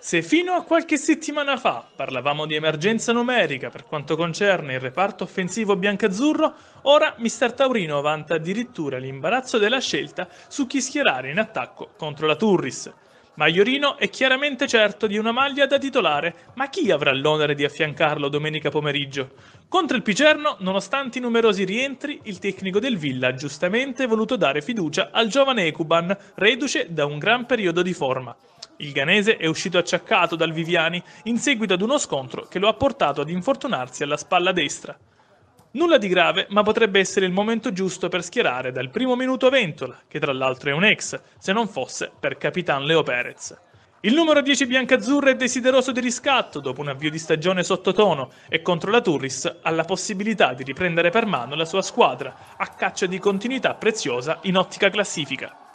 Se fino a qualche settimana fa parlavamo di emergenza numerica per quanto concerne il reparto offensivo biancazzurro, ora Mister Taurino vanta addirittura l'imbarazzo della scelta su chi schierare in attacco contro la Turris. Maiorino è chiaramente certo di una maglia da titolare, ma chi avrà l'onere di affiancarlo domenica pomeriggio? Contro il Picerno, nonostante i numerosi rientri, il tecnico del Villa ha giustamente voluto dare fiducia al giovane Ecuban, reduce da un gran periodo di forma. Il ganese è uscito acciaccato dal Viviani in seguito ad uno scontro che lo ha portato ad infortunarsi alla spalla destra. Nulla di grave, ma potrebbe essere il momento giusto per schierare dal primo minuto Ventola, che tra l'altro è un ex, se non fosse per Capitan Leo Perez. Il numero 10 biancazzurro è desideroso di riscatto dopo un avvio di stagione sottotono e contro la Turris ha la possibilità di riprendere per mano la sua squadra a caccia di continuità preziosa in ottica classifica.